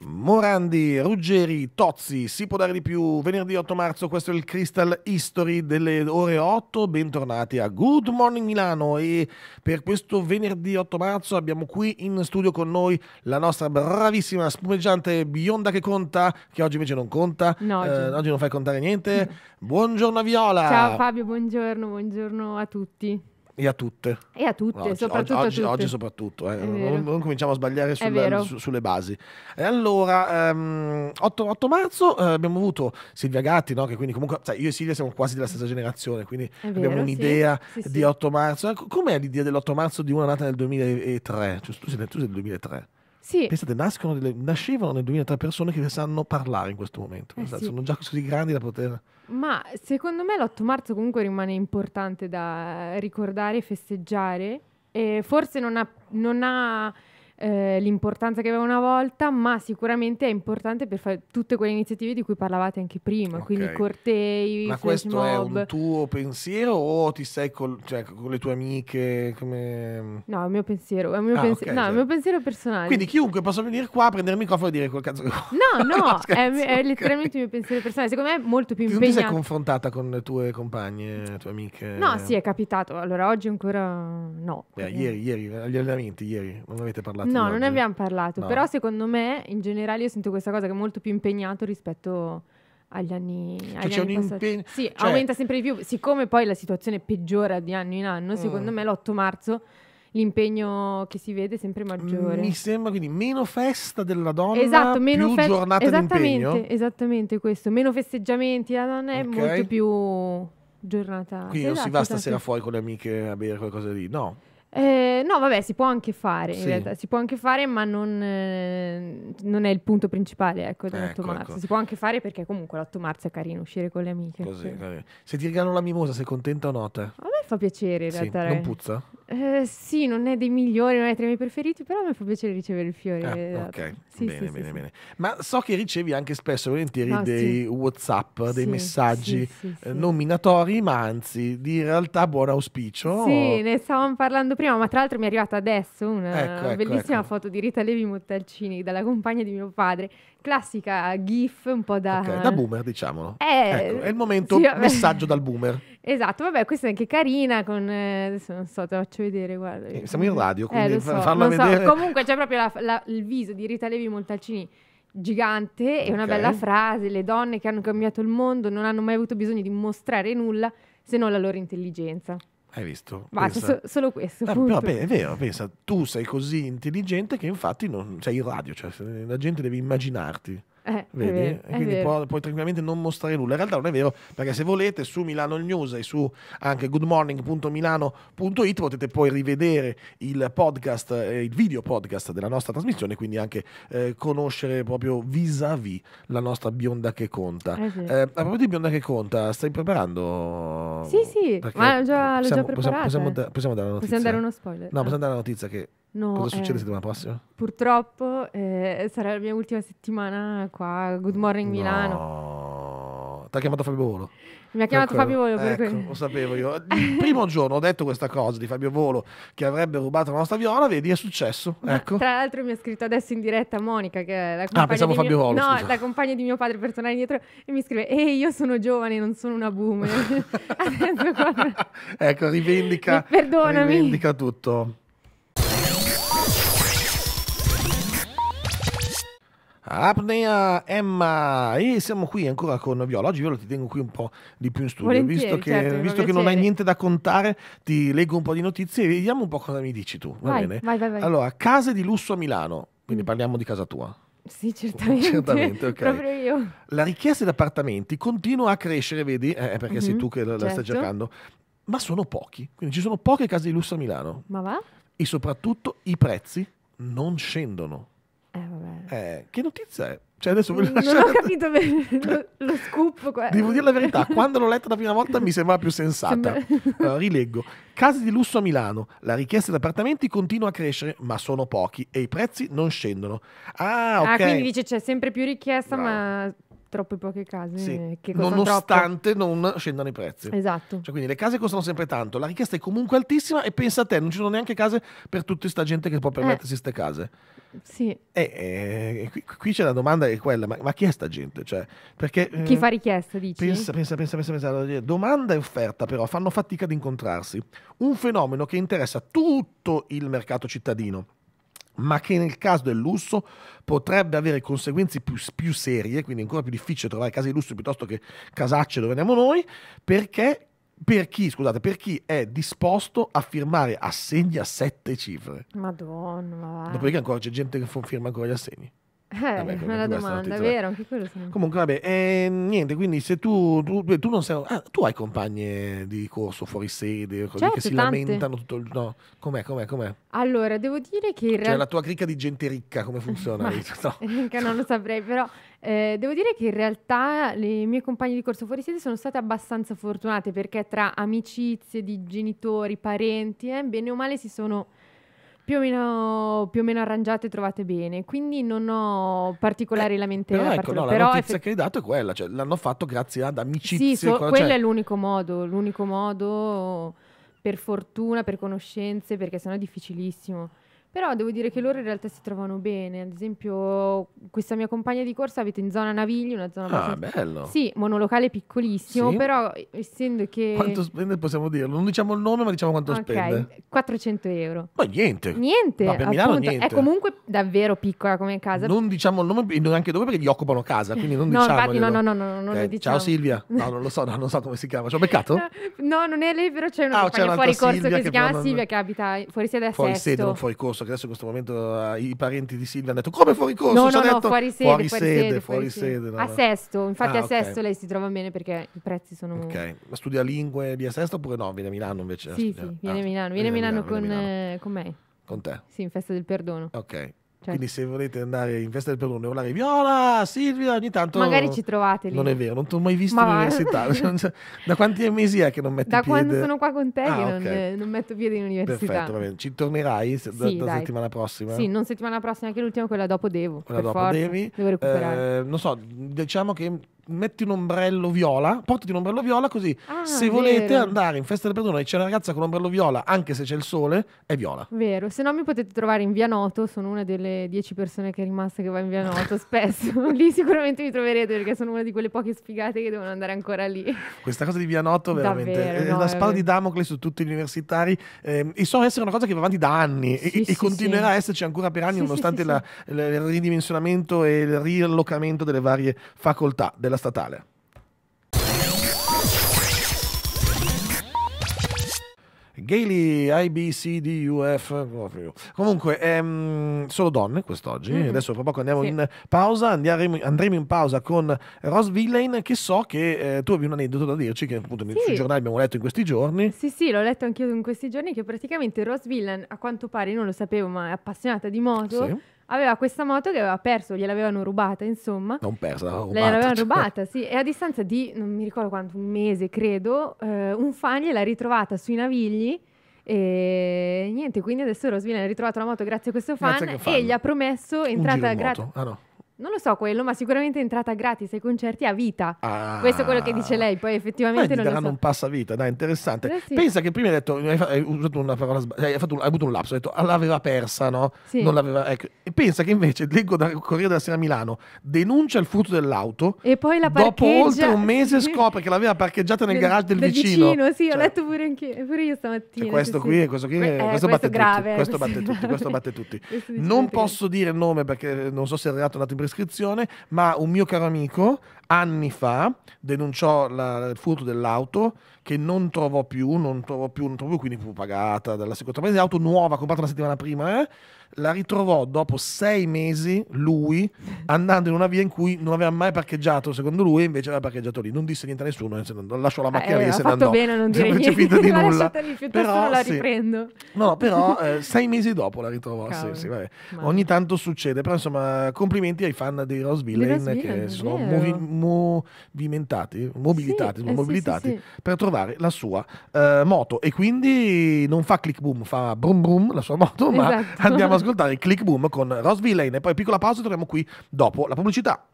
Morandi, Ruggeri, Tozzi, si può dare di più. Venerdì 8 marzo, questo è il Crystal History delle ore 8. Bentornati a Good Morning Milano e per questo venerdì 8 marzo abbiamo qui in studio con noi la nostra bravissima spumeggiante bionda che conta, che oggi invece non conta. No, oggi. Eh, oggi non fai contare niente. Buongiorno Viola. Ciao Fabio, buongiorno, buongiorno a tutti. E a tutte. E a tutte, oggi, soprattutto oggi, tutte. oggi soprattutto, eh. non, non, cominciamo a sbagliare sulle, su, sulle basi. E allora, ehm, 8, 8, marzo eh, abbiamo avuto Silvia Gatti, no? che quindi comunque, sai, io e Silvia siamo quasi della stessa generazione, quindi vero, abbiamo un'idea sì, di 8 marzo. Ecco, com'è l'idea dell'8 marzo di una nata nel 2003? Cioè, tu, sei, tu sei del 2003. Sì. Pensate, delle, nascevano nel 2003 persone che sanno parlare in questo momento. Eh sì. Sono già così grandi da poter... Ma secondo me l'8 marzo comunque rimane importante da ricordare e festeggiare. E forse non ha, non ha eh, l'importanza che aveva una volta, ma sicuramente è importante per fare tutte quelle iniziative di cui parlavate anche prima, okay. quindi cortei, Ma questo mob. è un tuo pensiero o ti sei col, cioè, con le tue amiche? Come... No, è il mio pensiero, è il mio, ah, pensier- okay, no, cioè. il mio certo. pensiero personale. Quindi chiunque possa venire qua a prendere il microfono e dire quel cazzo che No, no, no è, è, letteralmente okay. il mio pensiero personale, secondo me è molto più impegnativo. Tu ti sei confrontata con le tue compagne, le tue amiche? No, sì, è capitato. Allora, oggi ancora no. Beh, ieri, ieri, agli allenamenti, ieri, non avete parlato parlato. No, non ne abbiamo parlato, no. però secondo me in generale io sento questa cosa che è molto più impegnato rispetto agli anni, cioè agli c'è anni un passati. Impegno, sì, cioè... aumenta sempre di più, siccome poi la situazione peggiora di anno in anno, mm. secondo me l'8 marzo l'impegno che si vede è sempre maggiore. Mi sembra quindi meno festa della donna, esatto, meno fe- giornata esattamente, d'impegno. Esattamente questo, meno festeggiamenti, la donna è okay. molto più giornata. Quindi esatto, non si esatto, va esatto. stasera fuori con le amiche a bere qualcosa lì, no? Eh, no, vabbè, si può anche fare, in realtà, si può anche fare, ma non, eh, non è il punto principale, ecco, dell'8 ecco, ecco, marzo. Ecco. Si può anche fare perché comunque l'8 marzo è carino uscire con le amiche. Così, cioè. Se ti regalano la mimosa, sei contenta o no A me fa piacere, in realtà. Sì. Non eh. puzza? Eh, sì, non è dei migliori, non è tra i miei preferiti, però mi fa piacere ricevere il fiore. Ah, esatto. ok, sì, bene, sì, bene, sì. bene. Ma so che ricevi anche spesso e volentieri no, dei WhatsApp, dei messaggi eh, nominatori, ma anzi di realtà buon auspicio. Sì, o... ne stavamo parlando prima, ma tra l'altro mi è arrivata adesso una ecco, ecco, bellissima ecco. foto di Rita Levi Montalcini dalla compagna di mio padre, classica GIF un po' da... Okay, da boomer, diciamolo. Eh, ecco, è il momento messaggio dal boomer. Esatto, vabbè, questa è anche carina. Con, eh, adesso non so, te la faccio vedere. Guarda. Eh, siamo in radio, eh, quindi eh, so, farla vedere. So. Comunque c'è proprio la, la, il viso di Rita Levi Montalcini gigante okay. una bella frase. Le donne che hanno cambiato il mondo non hanno mai avuto bisogno di mostrare nulla se non la loro intelligenza. Hai visto? Basta, so, solo questo. Eh, però, beh, è vero, pensa, tu sei così intelligente che infatti non sei in radio, cioè la gente deve immaginarti. Vedi? Vero, Quindi può, puoi tranquillamente non mostrare nulla. In realtà non è vero, perché se volete su Milano News e su anche goodmorning.milano.it potete poi rivedere il podcast, eh, il video podcast della nostra trasmissione, quindi anche eh, conoscere proprio vis-à-vis la nostra bionda che conta. Eh, eh a proposito di bionda che conta, stai preparando? Sì, sì, ma già, l'ho possiamo, già preparata. Possiamo, possiamo, possiamo dare una notizia. Possiamo dare uno spoiler. No, possiamo ah. dare una notizia che No, Cosa succede eh, settimana prossima? Purtroppo eh, sarà la mia ultima settimana qua Good Morning Milano. No. Ti ha chiamato Fabio Volo? Mi ha chiamato ecco, Fabio Volo per ecco, quello. Lo sapevo io. Il primo giorno ho detto questa cosa di Fabio Volo che avrebbe rubato la nostra viola, vedi, è successo. Ecco. Tra l'altro mi ha scritto adesso in diretta Monica, che è la compagna, ah, pensavo di, Fabio mio... Volo, no, la compagna di mio padre personale indietro, e mi scrive, ehi, io sono giovane, non sono una boomer. ecco, rivendica, rivendica tutto. Apnea Emma e siamo qui ancora con Viola. Oggi Viola ti tengo qui un po' di più in studio, Volentieri, visto, che, certo, visto che, non hai niente da contare, ti leggo un po' di notizie e vediamo un po' cosa mi dici tu. Va vai, bene? Vai, vai, vai. Allora, case di lusso a Milano, quindi mm. parliamo di casa tua. Sì, certamente. certamente okay. Proprio io. La richiesta di appartamenti continua a crescere, vedi? Eh, eh perché mm-hmm, sei tu che la, certo. la stai cercando. Ma sono pochi, quindi ci sono poche case di lusso a Milano. Ma va? E soprattutto i prezzi non scendono. Vabbè. Eh, che notizia è? Cioè adesso mm, non lasciate... ho capito bene lo, scoop. Qua. Devo dire la verità, quando l'ho letta la prima volta mi sembrava più sensata. Sembra... Uh, rileggo. Casi di lusso a Milano. La richiesta di appartamenti continua a crescere, ma sono pochi e i prezzi non scendono. Ah, ah ok. Ah, quindi dice c'è sempre più richiesta, Bravo. ma troppe poche case sì. Eh, che costano nonostante troppo. non scendano i prezzi. Esatto. Cioè, quindi le case costano sempre tanto, la richiesta è comunque altissima e pensa a te, non ci sono neanche case per tutta questa gente che può eh. permettersi queste eh. case. Sì. E, e eh, qui, qui, c'è la domanda è quella, ma, ma chi è sta gente? Cioè, perché, chi eh, fa richiesta, dici? Pensa, pensa, pensa, pensa, pensa. Domanda e offerta però fanno fatica ad incontrarsi. Un fenomeno che interessa tutto il mercato cittadino ma che nel caso del lusso potrebbe avere conseguenze più, più serie, quindi è ancora più difficile trovare case di lusso piuttosto che casacce dove andiamo noi, perché per chi, scusate, per chi è disposto a firmare assegni a sette cifre. Madonna. Dopodiché ancora c'è gente che firma ancora gli assegni. Eh, vabbè, una domanda, è vero, anche quello sono... Comunque, vabbè, eh, niente, quindi se tu, tu, tu non sei... Ah, tu hai compagne di corso fuori sede, così certo, che si tante. lamentano tutto il... giorno. com'è, com'è, com'è? Allora, devo dire che... Cioè, ra- la tua cricca di gente ricca, come funziona? Ma, no. Mica non lo saprei, però... Eh, devo dire che in realtà le mie compagne di corso fuori sede sono state abbastanza fortunate, perché tra amicizie di genitori, parenti, eh, bene o male si sono più o meno, più o meno arrangiate e trovate bene, quindi non ho particolari eh, lamentele. Però, ecco, no, la però notizia effett- che hai dato è quella, cioè, l'hanno fatto grazie ad amicizie. Sì, so, quello cioè... è l'unico modo, l'unico modo per fortuna, per conoscenze, perché sennò è difficilissimo. Però devo dire che loro in realtà si trovano bene. Ad esempio, questa mia compagna di corsa abita in zona Navigli, una zona Ah, abbastanza... bello. Sì, monolocale piccolissimo, Sì? però essendo che Quanto spende possiamo dirlo? Non diciamo il nome, ma diciamo quanto Ok, spende. 400 euro. Ma niente. Niente, Vabbè, a Milano niente. è comunque davvero piccola come casa. Non diciamo il nome neanche dove perché gli occupano casa, quindi non no, diciamo. infatti, no, no, no, no, no, non lo eh, diciamo. Ciao Silvia. No, non lo so, no, non so come si chiama. Ciao, ho beccato? No, non è lei, però c'è una Ah, c'è fuori corso Silvia che si chiama non- Silvia che abita fuori sede a Fuori Sesto. sede, non fuori corso, che adesso in questo momento eh, i parenti di Silvia hanno detto come fuori corso? No, no, no, fuori sede, fuori, sede, sede, fuori sede. No, a Sesto, infatti ah, a Sesto okay. lei si trova bene perché i prezzi sono... Ok, ma studia lingue lì a Sesto oppure no? Viene a Milano invece? Sì, sì, viene a Milano, ah, viene a Milano, eh, con, me. Con te? Sì, in festa del perdono. Ok. Cioè. Quindi se volete andare in festa del Perlone e urlare Viola, Silvia, ogni tanto... Magari ci trovate lì. Non è vero, non ti ho mai visto Ma... l'università. Cioè, cioè, da quanti mesi è che non metti da piede? Da quando sono qua con te ah, non, okay. Eh, non, metto piede in università. Perfetto, va bene. Ci tornerai se, sì, da, da settimana prossima? Sì, non settimana prossima, anche l'ultima, quella dopo devo. Quella dopo forza. devi. Devo recuperare. Eh, non so, diciamo che metti un ombrello viola, portati un ombrello viola così ah, se volete vero. andare in festa del perdono e c'è una ragazza con ombrello viola, anche se c'è il sole, è viola. Vero, se no mi potete trovare in Via Noto, sono una delle dieci persone che è rimasta che va in Via Noto spesso, lì sicuramente mi troverete perché sono una di quelle poche sfigate che devono andare ancora lì. Questa cosa di Via Noto veramente Davvero, è eh, no, la spada di Damocle su tutti gli universitari eh, e so essere una cosa che va avanti da anni sì, e, sì, e, continuerà sì. a esserci ancora per anni nonostante la, il ridimensionamento e il riallocamento delle varie facoltà della statale. Gaily F. Comunque, ehm, solo donne quest'oggi. Mm-hmm. Adesso tra poco andiamo sì. in pausa. Andiamo, andremo in pausa con Ross Villain, che so che eh, tu avevi un aneddoto da dirci, che appunto sì. sui giornali abbiamo letto in questi giorni. Sì, sì, l'ho letto anche io in questi giorni, che praticamente Ross Villain, a quanto pare, non lo sapevo, ma è appassionata di moto. Sì aveva questa moto che aveva perso, gliel'avevano rubata, insomma. Non persa, l'avevano rubata. L'avevano rubata, sì. E a distanza di, non mi ricordo quanto, un mese credo, eh, un fan gliel'ha ritrovata sui navigli e niente, quindi adesso Rosvina ha ritrovato la moto grazie a questo fan, grazie a fan. e gli ha promesso, entrata grazie... Ah no non lo so quello, ma sicuramente è entrata gratis ai concerti a vita. Ah, Questo è quello che dice lei, poi effettivamente non lo so. un passavita, dai, interessante. Eh, sì. Pensa che prima hai detto, hai usato una parola hai, un, hai avuto un lapso, hai detto ah, l'aveva persa, no? Sì. Non l'aveva, ecco. E pensa che invece, leggo dal Corriere della Sera Milano, denuncia il furto dell'auto e poi la parcheggia. Dopo oltre un mese scopre che l'aveva parcheggiata nel, nel garage del, del vicino. vicino. Sì, cioè, ho letto pure, anche, pure io stamattina. Cioè questo qui, sì. questo qui, eh, questo, questo, batte grave, tutti, questo, batte tutti, questo batte tutti, questo Non posso dire il nome perché non so se è reato un andato in prescrizione, ma un mio caro amico anni fa denunciò la, il furto dell'auto che non trovò più, non trovò più, non trovò più, quindi fu pagata dalla seconda dall'assicurazione L'auto nuova, comprata una settimana prima, eh? la ritrovò dopo sei mesi lui andando in una via in cui non aveva mai parcheggiato, secondo lui invece aveva parcheggiato lì, non disse niente a nessuno, eh, non, lasciò la eh, macchina eh, lì se ne andò. bene non c'è niente, finta di nulla. però, la riprendo. No, però eh, sei mesi dopo la ritrovò, sì, sì, ogni tanto succede, però insomma complimenti ai fan di Rose Villain che sono movi- movimentati, mobilitati, sì, eh mobilitati sì, sì, per trovare la sua eh, moto e quindi non fa click boom, fa brum brum la sua moto, esatto. ma andiamo ad ascoltare il click boom con Ross Villain e poi piccola pausa torniamo qui dopo la pubblicità.